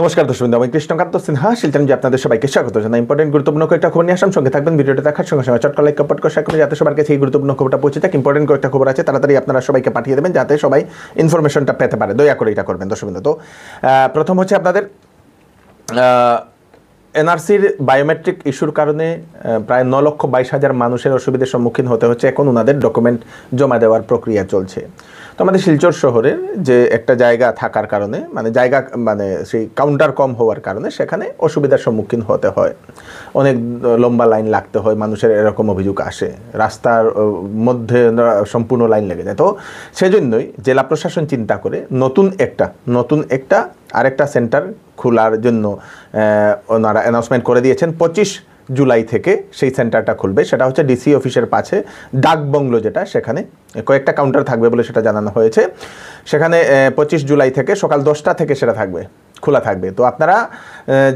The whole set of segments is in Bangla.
নমস্কার দর্শক আমি কৃষ্ণকান্ত সিনহা শিলচানজি আপনাদের সবাইকে স্বাগত জানাই ইম্পর্টেন্ট গুরুত্বপূর্ণ কয়েকটা খবর নিয়ে আসাম সঙ্গে থাকবেন ভিডিওটি দেখার সঙ্গে সঙ্গে চটকা লাইক কপট কষা করে যাতে সবার কাছে এই গুরুত্বপূর্ণ খবরটা পৌঁছে থাকে ইম্পর্টেন্ট কয়েকটা খবর আছে তাড়াতাড়ি আপনারা সবাইকে পাঠিয়ে দেবেন যাতে সবাই ইনফরমেশনটা পেতে পারে দয়া করে এটা করবেন দর্শক তো প্রথম হচ্ছে আপনাদের এনআরসির বায়োমেট্রিক ইস্যুর কারণে প্রায় ন লক্ষ বাইশ হাজার মানুষের অসুবিধার সম্মুখীন হতে হচ্ছে এখন ওনাদের ডকুমেন্ট জমা দেওয়ার প্রক্রিয়া চলছে তো আমাদের শিলচর শহরে যে একটা জায়গা থাকার কারণে মানে জায়গা মানে সেই কাউন্টার কম হওয়ার কারণে সেখানে অসুবিধার সম্মুখীন হতে হয় অনেক লম্বা লাইন লাগতে হয় মানুষের এরকম অভিযোগ আসে রাস্তার মধ্যে সম্পূর্ণ লাইন লেগে যায় তো সেজন্যই জেলা প্রশাসন চিন্তা করে নতুন একটা নতুন একটা আরেকটা সেন্টার খোলার জন্য ওনারা অ্যানাউন্সমেন্ট করে দিয়েছেন পঁচিশ জুলাই থেকে সেই সেন্টারটা খুলবে সেটা হচ্ছে ডিসি অফিসের পাশে ডাক যেটা সেখানে কয়েকটা কাউন্টার থাকবে বলে সেটা জানানো হয়েছে সেখানে পঁচিশ জুলাই থেকে সকাল দশটা থেকে সেটা থাকবে খোলা থাকবে তো আপনারা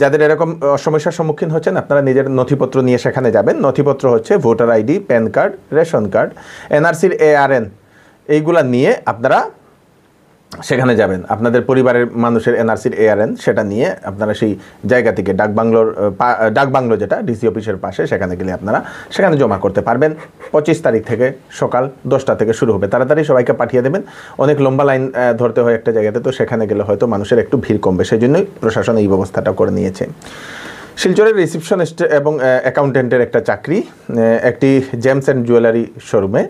যাদের এরকম সমস্যার সম্মুখীন হচ্ছেন আপনারা নিজের নথিপত্র নিয়ে সেখানে যাবেন নথিপত্র হচ্ছে voter ID PAN card ration card এনআরসির এআরএন এইগুলা নিয়ে আপনারা সেখানে যাবেন আপনাদের পরিবারের মানুষের এনআরসির এআরএন সেটা নিয়ে আপনারা সেই জায়গা থেকে ডাকবাংলোর ডাকবাংলো যেটা ডিসি অফিসের পাশে সেখানে গেলে আপনারা সেখানে জমা করতে পারবেন পঁচিশ তারিখ থেকে সকাল দশটা থেকে শুরু হবে তাড়াতাড়ি সবাইকে পাঠিয়ে দেবেন অনেক লম্বা লাইন ধরতে হয় একটা জায়গাতে তো সেখানে গেলে হয়তো মানুষের একটু ভিড় কমবে সেই জন্যই প্রশাসন এই ব্যবস্থাটা করে নিয়েছে শিলচরের রিসিপশনিস্ট এবং অ্যাকাউন্টেন্টের একটা চাকরি একটি জেমস অ্যান্ড জুয়েলারি শোরুমে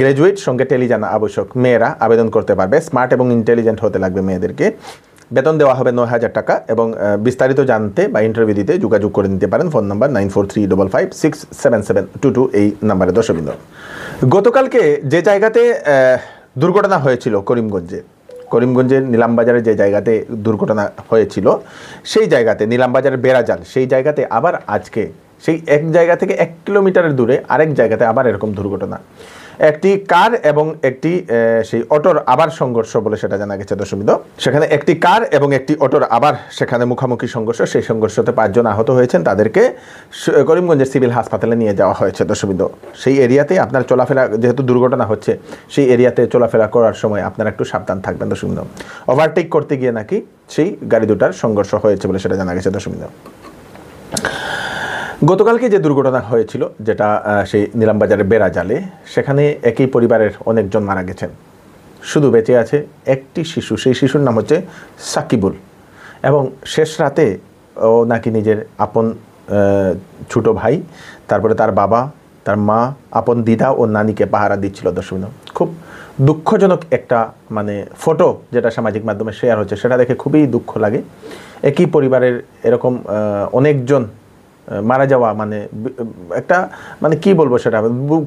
গ্র্যাজুয়েট সঙ্গে টেলি জানা আবশ্যক মেয়েরা আবেদন করতে পারবে স্মার্ট এবং ইন্টেলিজেন্ট হতে লাগবে মেয়েদেরকে বেতন দেওয়া হবে নয় হাজার টাকা এবং বিস্তারিত জানতে বা ইন্টারভিউ দিতে যোগাযোগ করে নিতে পারেন phone number nine four three double five six seven seven two two এই নাম্বারে দর্শকবৃন্দ গতকালকে যে জায়গাতে দুর্ঘটনা হয়েছিল করিমগঞ্জে করিমগঞ্জের নিলামবাজারের যে জায়গাতে দুর্ঘটনা হয়েছিল সেই জায়গাতে নীলামবাজারের বেড়াজাল সেই জায়গাতে আবার আজকে সেই এক জায়গা থেকে এক কিলোমিটারের দূরে আরেক জায়গাতে আবার এরকম দুর্ঘটনা একটি কার এবং একটি সেই অটোর আবার সংঘর্ষ বলে সেটা জানা গেছে দশমিদ সেখানে একটি কার এবং একটি অটোর আবার সেখানে মুখোমুখি সংঘর্ষ সেই সংঘর্ষতে পাঁচজন আহত হয়েছেন তাদেরকে করিমগঞ্জের সিভিল হাসপাতালে নিয়ে যাওয়া হয়েছে দশমিদ সেই এরিয়াতে আপনার চলাফেরা যেহেতু দুর্ঘটনা হচ্ছে সেই এরিয়াতে চলাফেরা করার সময় আপনারা একটু সাবধান থাকবেন দশমিত ওভারটেক করতে গিয়ে নাকি সেই গাড়ি দুটার সংঘর্ষ হয়েছে বলে সেটা জানা গেছে দশমিদ গতকালকে যে দুর্ঘটনা হয়েছিল যেটা সেই নিলামবাজারের বেড়াজালে সেখানে একই পরিবারের অনেকজন মারা গেছেন শুধু বেঁচে আছে একটি শিশু সেই শিশুর নাম হচ্ছে সাকিবুল এবং শেষ রাতে ও নাকি নিজের আপন ছোট ভাই তারপরে তার বাবা তার মা আপন দিদা ও নানিকে পাহারা দিচ্ছিল দর্শক খুব দুঃখজনক একটা মানে ফটো যেটা সামাজিক মাধ্যমে শেয়ার হচ্ছে সেটা দেখে খুবই দুঃখ লাগে একই পরিবারের এরকম অনেকজন মারা যাওয়া মানে একটা মানে কি বলবো সেটা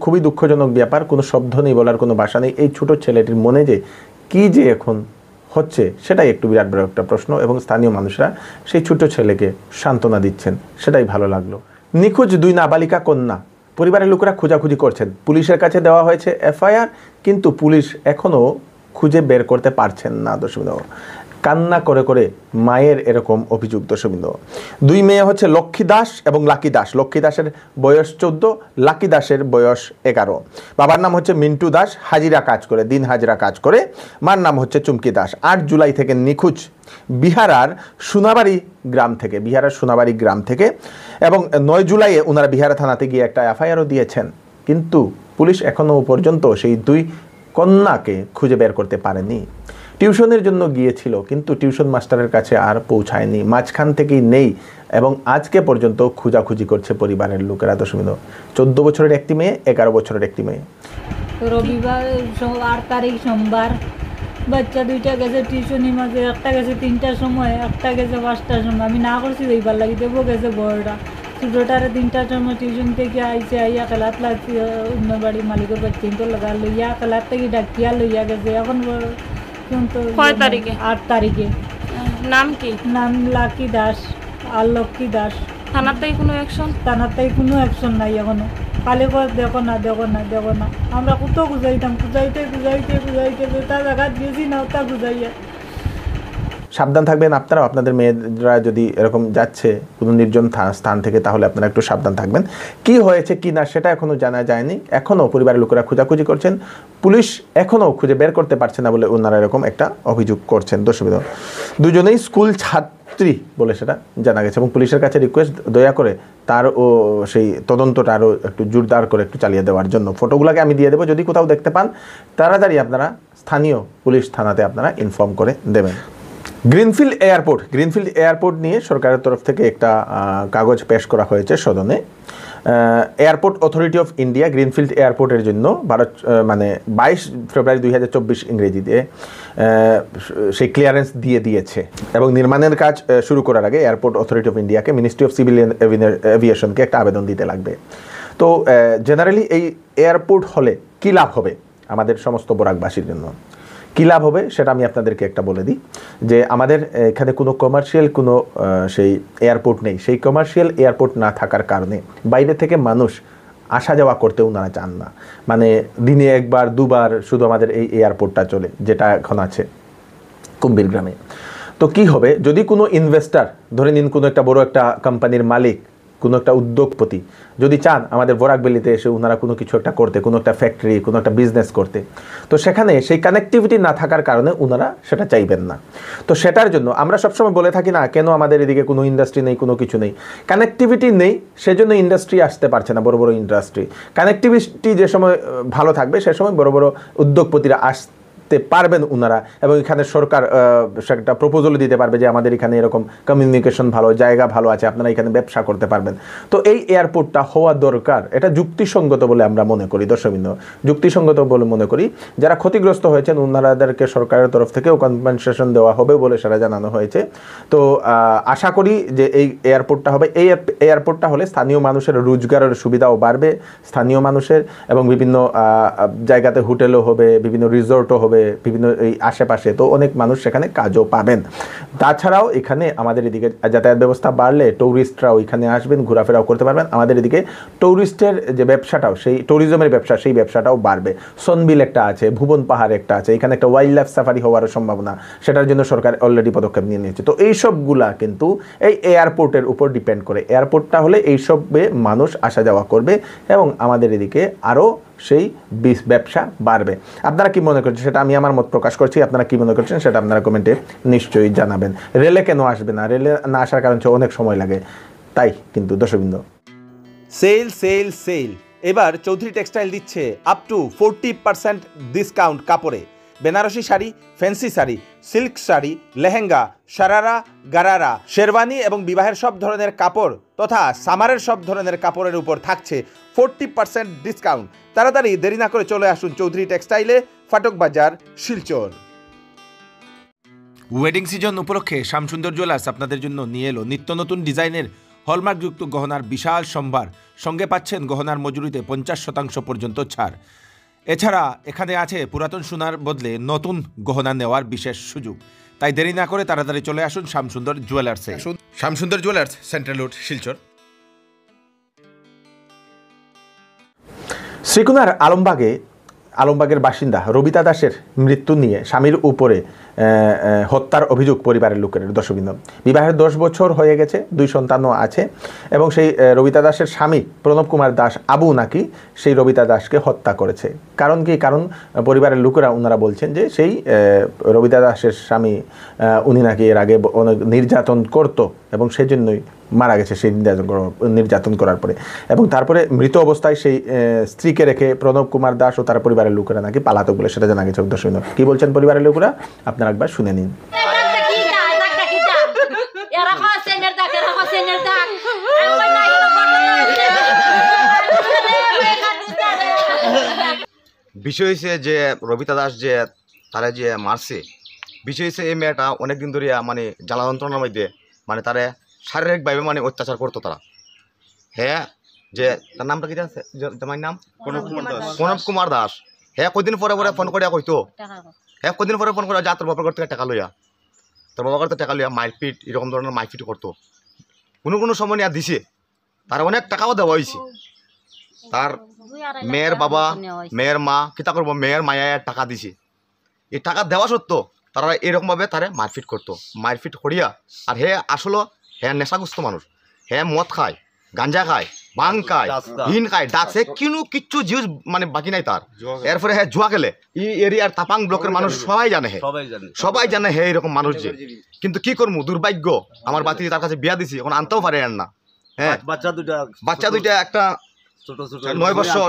খুবই দুঃখজনক ব্যাপার কোনো শব্দ নেই বলার কোনো ভাষা নেই এই ছোট ছেলেটির মনে যে কি যে এখন হচ্ছে সেটাই একটু বিরাট বড় একটা প্রশ্ন এবং স্থানীয় মানুষরা সেই ছোট ছেলেকে সান্ত্বনা দিচ্ছেন সেটাই ভালো লাগলো নিখোঁজ দুই নাবালিকা কন্যা পরিবারের লোকেরা খোঁজাখুঁজি করছেন পুলিশের কাছে দেওয়া হয়েছে এফআইআর কিন্তু পুলিশ এখনও খুঁজে বের করতে পারছেন না দর্শক কান্না করে করে মায়ের এরকম অভিযোগ দর্শবিন্দু দুই মেয়ে হচ্ছে লক্ষ্মী দাস এবং লাকি দাস লক্ষ্মী দাসের বয়স চোদ্দ লাকি দাসের বয়স এগারো বাবার নাম হচ্ছে মিন্টু দাস হাজিরা কাজ করে দিন হাজিরা কাজ করে মার নাম হচ্ছে চুমকি দাস আট জুলাই থেকে নিখোঁজ বিহারার সোনাবাড়ি গ্রাম থেকে বিহারের সোনাবাড়ি গ্রাম থেকে এবং নয় জুলাইয়ে ওনারা বিহারা থানাতে গিয়ে একটা এফআইআরও দিয়েছেন কিন্তু পুলিশ এখনও পর্যন্ত সেই দুই কন্যাকে খুঁজে বের করতে পারেনি টিউশনের জন্য গিয়েছিল কিন্তু টিউশন মাস্টারের কাছে আর পৌঁছায়নি মাঝখান থেকেই নেই এবং আজকে পর্যন্ত খুঁজাখুঁজি করছে পরিবারের লোকেরা দশমী চোদ্দ বছরের একটি মেয়ে এগারো বছরের একটি মেয়ে রবিবার তারিখ সোমবার বাচ্চা দুইটা গেছে টিউশনি মাঝে একটা গেছে তিনটার সময় একটা গেছে পাঁচটার সময় আমি না করছি রবিবার লাগি দেবো গেছে বড়টা ছোটোটারে তিনটার সময় টিউশন থেকে আইসে আইয়া খেলাত লাগছে অন্য বাড়ির মালিকের বাচ্চা লাগা লইয়া খেলার থেকে ডাকিয়া লইয়া গেছে এখন কয় তারিখে আট তারিখে নাম কি নাম লাকি দাস আর লক্ষ্মী দাস তাই কোনো অ্যাকশন থানাতেই কোনো অ্যাকশন নাই এখনো কালে কর দেখো না দেখো না দেখো না আমরা কোথাও গুজাইতাম গুজাইতে গুজাইতে গুজাইতে তা জায়গা দিয়েছি না ওটা গুজাইয়া সাবধান থাকবেন আপনারাও আপনাদের মেয়েরা যদি এরকম যাচ্ছে কোনো নির্জন স্থান থেকে তাহলে আপনারা একটু সাবধান থাকবেন কি হয়েছে কি না সেটা এখনও জানা যায়নি এখনও পরিবারের লোকেরা খোঁজাখুঁজি করছেন পুলিশ এখনও খুঁজে বের করতে পারছে না বলে ওনারা এরকম একটা অভিযোগ করছেন দর্শকবিধ দুজনেই স্কুল ছাত্রী বলে সেটা জানা গেছে এবং পুলিশের কাছে রিকোয়েস্ট দয়া করে তার ও সেই তদন্তটা আরও একটু জোরদার করে একটু চালিয়ে দেওয়ার জন্য ফটোগুলোকে আমি দিয়ে দেবো যদি কোথাও দেখতে পান তাড়াতাড়ি আপনারা স্থানীয় পুলিশ থানাতে আপনারা ইনফর্ম করে দেবেন গ্রিনফিল্ড এয়ারপোর্ট গ্রিনফিল্ড এয়ারপোর্ট নিয়ে সরকারের তরফ থেকে একটা কাগজ পেশ করা হয়েছে সদনে airport authority of India greenfield এয়ারপোর্টের জন্য ভারত মানে বাইশ ফেব্রুয়ারি দুই হাজার চব্বিশ ইংরেজিতে সেই ক্লিয়ারেন্স দিয়ে দিয়েছে এবং নির্মাণের কাজ শুরু করার আগে এয়ারপোর্ট অথরিটি অফ ইন্ডিয়াকে মিনিস্ট্রি অফ সিভিল এভিয়েশনকে একটা আবেদন দিতে লাগবে তো জেনারেলি এই এয়ারপোর্ট হলে কী লাভ হবে আমাদের সমস্ত বরাকবাসীর জন্য কী লাভ হবে সেটা আমি আপনাদেরকে একটা বলে দিই যে আমাদের এখানে কোনো কমার্শিয়াল কোনো সেই এয়ারপোর্ট নেই সেই কমার্শিয়াল এয়ারপোর্ট না থাকার কারণে বাইরে থেকে মানুষ আসা যাওয়া করতে ওনারা চান না মানে দিনে একবার দুবার শুধু আমাদের এই এয়ারপোর্টটা চলে যেটা এখন আছে কুম্বির গ্রামে তো কি হবে যদি কোনো ইনভেস্টার ধরে নিন কোনো একটা বড় একটা কোম্পানির মালিক কোনো একটা উদ্যোগপতি যদি চান আমাদের বোরাকবেলিতে এসে ওনারা কোনো কিছু একটা করতে কোনো একটা ফ্যাক্টরি কোনো একটা বিজনেস করতে তো সেখানে সেই কানেক্টিভিটি না থাকার কারণে ওনারা সেটা চাইবেন না তো সেটার জন্য আমরা সবসময় বলে থাকি না কেন আমাদের এদিকে কোনো ইন্ডাস্ট্রি নেই কোনো কিছু নেই কানেক্টিভিটি নেই সেজন্য ইন্ডাস্ট্রি আসতে পারছে না বড় বড় ইন্ডাস্ট্রি কানেক্টিভিটি যে সময় ভালো থাকবে সে সময় বড় বড় উদ্যোগপতিরা আসতে করতে পারবেন ওনারা এবং এখানে সরকার একটা প্রপোজাল দিতে পারবে যে আমাদের এখানে এরকম কমিউনিকেশন ভালো জায়গা ভালো আছে আপনারা এখানে ব্যবসা করতে পারবেন তো এই এয়ারপোর্টটা হওয়া দরকার এটা যুক্তিসঙ্গত বলে আমরা মনে করি দর্শকবৃন্দ যুক্তিসঙ্গত বলে মনে করি যারা ক্ষতিগ্রস্ত হয়েছেন ওনারাদেরকে সরকারের তরফ থেকেও কম্পেনসেশন দেওয়া হবে বলে সেটা জানানো হয়েছে তো আশা করি যে এই এয়ারপোর্টটা হবে এই এয়ারপোর্টটা হলে স্থানীয় মানুষের রোজগারের সুবিধাও বাড়বে স্থানীয় মানুষের এবং বিভিন্ন জায়গাতে হোটেলও হবে বিভিন্ন রিসর্টও হবে হবে বিভিন্ন এই আশেপাশে তো অনেক মানুষ সেখানে কাজও পাবেন তাছাড়াও এখানে আমাদের এদিকে যাতায়াত ব্যবস্থা বাড়লে ট্যুরিস্টরাও এখানে আসবেন ঘোরাফেরাও করতে পারবেন আমাদের এদিকে ট্যুরিস্টের যে ব্যবসাটাও সেই ট্যুরিজমের ব্যবসা সেই ব্যবসাটাও বাড়বে সনবিল একটা আছে ভুবন পাহাড় একটা আছে এখানে একটা ওয়াইল্ড লাইফ সাফারি হওয়ারও সম্ভাবনা সেটার জন্য সরকার অলরেডি পদক্ষেপ নিয়ে নিয়েছে তো এইসবগুলা কিন্তু এই এয়ারপোর্টের উপর ডিপেন্ড করে এয়ারপোর্টটা হলে এইসবে মানুষ আসা যাওয়া করবে এবং আমাদের এদিকে আরও সেই ব্যবসা বাড়বে আপনারা কি মনে করছেন সেটা আমি আমার মত প্রকাশ করছি আপনারা কি মনে করছেন সেটা আপনারা কমেন্টে নিশ্চয়ই জানাবেন রেলে কেন আসবে না রেলে না আসার কারণ হচ্ছে অনেক সময় লাগে তাই কিন্তু দশবিন্দু সেল সেল সেল এবার চৌধুরী টেক্সটাইল দিচ্ছে up to forty percent discount কাপড়ে বেনারসি শাড়ি ফ্যান্সি শাড়ি সিল্ক শাড়ি লেহেঙ্গা সারারা গারারা শেরওয়ানি এবং বিবাহের সব ধরনের কাপড় তথা সামারের সব ধরনের কাপড়ের উপর থাকছে ফোরটি পার্সেন্ট ডিসকাউন্ট তাড়াতাড়ি দেরি না করে চলে আসুন চৌধুরী টেক্সটাইলে ফাটক বাজার শিলচর ওয়েডিং সিজন উপলক্ষে শ্যামসুন্দর জুয়েলার্স আপনাদের জন্য নিয়ে এলো নিত্য নতুন ডিজাইনের হলমার্কযুক্ত গহনার বিশাল সম্ভার সঙ্গে পাচ্ছেন গহনার মজুরিতে পঞ্চাশ শতাংশ পর্যন্ত ছাড় এছাড়া এখানে আছে পুরাতন সোনার বদলে নতুন গহনা নেওয়ার বিশেষ সুযোগ তাই দেরি না করে তাড়াতাড়ি চলে আসুন শ্যামসুন্দর জুয়েলার্সে Shyamsundar jewellers central road Silchar শ্রীকুনার আলমবাগে আলমবাগের বাসিন্দা রবিতা দাসের মৃত্যু নিয়ে স্বামীর উপরে হত্যার অভিযোগ পরিবারের লোকের দর্শকবৃন্দ বিবাহের দশ বছর হয়ে গেছে দুই সন্তানও আছে এবং সেই রবিতা দাসের স্বামী প্রণব কুমার দাস আবু নাকি সেই রবিতা দাসকে হত্যা করেছে কারণ কি কারণ পরিবারের লোকেরা ওনারা বলছেন যে সেই রবিতা দাসের স্বামী উনি নাকি এর আগে অনেক নির্যাতন করত এবং সেজন্যই মারা গেছে সেই নির্যাতন নির্যাতন করার পরে এবং তারপরে মৃত অবস্থায় সেই স্ত্রীকে রেখে প্রণব কুমার দাস ও তার পরিবারের লোকেরা নাকি পালাতক বলে সেটা জানা গেছে দর্শক কি বলছেন পরিবারের লোকেরা আপনারা একবার শুনে নিন বিষয় হয়েছে যে রবিতা দাস যে তারা যে মারছে বিষয় হয়েছে এই মেয়েটা অনেকদিন ধরে মানে জ্বালা যন্ত্রণার মধ্যে মানে তারা শারীরিকভাবে মানে অত্যাচার করতো তারা হ্যাঁ যে তার নামটা কি আছে জামাইর নাম প্রণব কুমার দাস হ্যাঁ কদিন পরে পরে ফোন করিয়া কইতো হ্যাঁ কদিন পরে ফোন করিয়া যা তোর বাবার ঘর থেকে টাকা লইয়া তোর বাবার ঘর থেকে টাকা লইয়া মারপিট এরকম ধরনের মারপিট করতো কোনো কোনো সময় নিয়ে দিছে তার অনেক টাকাও দেওয়া হয়েছে তার মেয়ের বাবা মেয়ের মা কিতা করবো মেয়ের মায়ের টাকা দিছে এই টাকা দেওয়া সত্ত্বেও তারা এরকমভাবে তারা মারপিট করতো মারপিট করিয়া আর হে আসলো হ্যাঁ নেশাগ্রস্ত মানুষ হ্যাঁ মদ খায় গাঞ্জা খায় বাং খায় হিন খায় ডাক সে কিনু কিচ্ছু জিউস মানে বাকি নাই তার এরপরে হ্যাঁ জুয়া খেলে ই এরিয়ার তাপাং ব্লকের মানুষ সবাই জানে হ্যাঁ সবাই জানে হ্যাঁ এরকম মানুষ যে কিন্তু কি করবো দুর্ভাগ্য আমার বাতি তার কাছে বিয়া দিছি এখন আনতেও পারে আর না হ্যাঁ বাচ্চা দুইটা বাচ্চা দুইটা একটা নয় বছর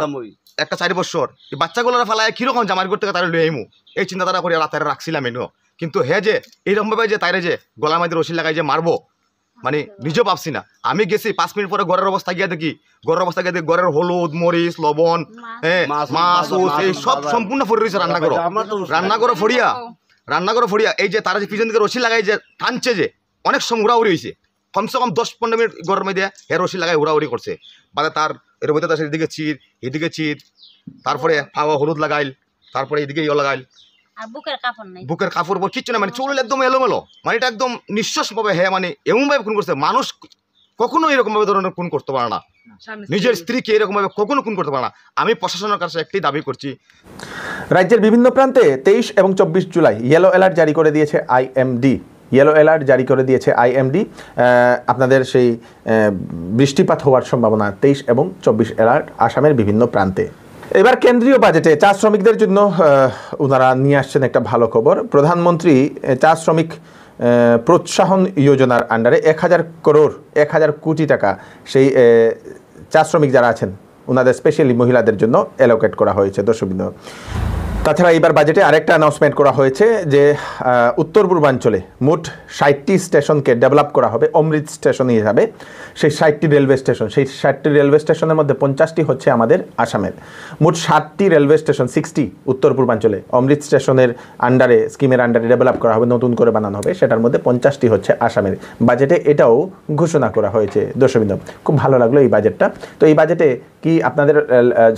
একটা চারি বছর এই বাচ্চাগুলোরা ফেলায় কিরকম জামার করতে তারা লই আইমু এই চিন্তাধারা করে রাতারে রাখছিলাম এনেও কিন্তু হে যে এইরকমভাবে যে তাইরে যে গলার মাঝে রশি লাগাই যে মারবো মানে নিজে ভাবছি না আমি গেছি পাঁচ মিনিট পরে গড়ের অবস্থা গিয়ে দেখি গড়ের অবস্থা গিয়ে দেখি গড়ের হলুদ মরিচ লবণ মাছ হ্যাঁ, এই সব সম্পূর্ণ ফরি রয়েছে রান্নাঘর রান্নাঘর ফরিয়া রান্নাঘর ফরিয়া এই যে তারা যে পিছন দিকে রসি লাগাই যে টানছে যে অনেক সময় উড়াউড়ি হয়েছে কমসে কম দশ পনেরো মিনিট গড়ের মধ্যে হে রসি লাগাই উড়াউড়ি করছে মানে তার এর মধ্যে তার এদিকে চির এদিকে চির তারপরে ফাওয়া হলুদ লাগাইল তারপরে এদিকে ইয়ে লাগাইল বুকের কাপড় বুকের কাপড় বল কিচ্ছু না মানে চুল একদম এলোমেলো মানে এটা একদম নিঃশ্বাস ভাবে হ্যাঁ মানে এমন ভাবে খুন করছে মানুষ কখনো এরকম ভাবে ধরনের খুন করতে পারে না নিজের স্ত্রীকে এরকম ভাবে কখনো খুন করতে পারে না আমি প্রশাসনের কাছে একটি দাবি করছি রাজ্যের বিভিন্ন প্রান্তে তেইশ এবং চব্বিশ জুলাই ইয়েলো অ্যালার্ট জারি করে দিয়েছে আইএমডি ইয়েলো অ্যালার্ট জারি করে দিয়েছে আইএমডি আপনাদের সেই বৃষ্টিপাত হওয়ার সম্ভাবনা তেইশ এবং চব্বিশ অ্যালার্ট আসামের বিভিন্ন প্রান্তে এবার কেন্দ্রীয় বাজেটে চা শ্রমিকদের জন্য ওনারা নিয়ে আসছেন একটা ভালো খবর প্রধানমন্ত্রী চা শ্রমিক প্রোৎসাহন যোজনার আন্ডারে এক হাজার করোড় এক হাজার কোটি টাকা সেই চা শ্রমিক যারা আছেন ওনাদের স্পেশালি মহিলাদের জন্য অ্যালোকেট করা হয়েছে দর্শক তাছাড়া এবার বাজেটে আরেকটা অ্যানাউন্সমেন্ট করা হয়েছে যে উত্তর পূর্বাঞ্চলে মোট ষাটটি স্টেশনকে ডেভেলপ করা হবে অমৃত স্টেশন হিসাবে সেই ষাটটি রেলওয়ে স্টেশন সেই ষাটটি রেলওয়ে স্টেশনের মধ্যে পঞ্চাশটি হচ্ছে আমাদের আসামের মোট ষাটটি রেলওয়ে স্টেশন সিক্সটি উত্তর পূর্বাঞ্চলে অমৃত স্টেশনের আন্ডারে স্কিমের আন্ডারে ডেভেলপ করা হবে নতুন করে বানানো হবে সেটার মধ্যে পঞ্চাশটি হচ্ছে আসামের বাজেটে এটাও ঘোষণা করা হয়েছে দর্শকবৃন্দ খুব ভালো লাগলো এই বাজেটটা তো এই বাজেটে কি আপনাদের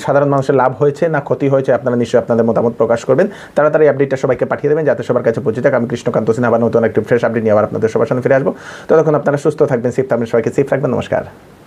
সাধারণ মানুষের লাভ হয়েছে না ক্ষতি হয়েছে আপনারা নিশ্চয়ই আপনাদের মতামত প্রকাশ করবেন তাড়াতাড়ি আপডেটটা সবাইকে পাঠিয়ে দেবেন যাতে সবার কাছে পৌঁছে থাকে আমি কৃষ্ণকান্ত সিনহা নতুন একটি ফ্রেশ আপডেট নিয়ে আবার আপনাদের সবার সামনে ফিরে আসবো ততক্ষণ আপনারা সুস্থ থাকবেন সেফ থাকবেন সবাইকে সেফ রাখবেন নমস্কার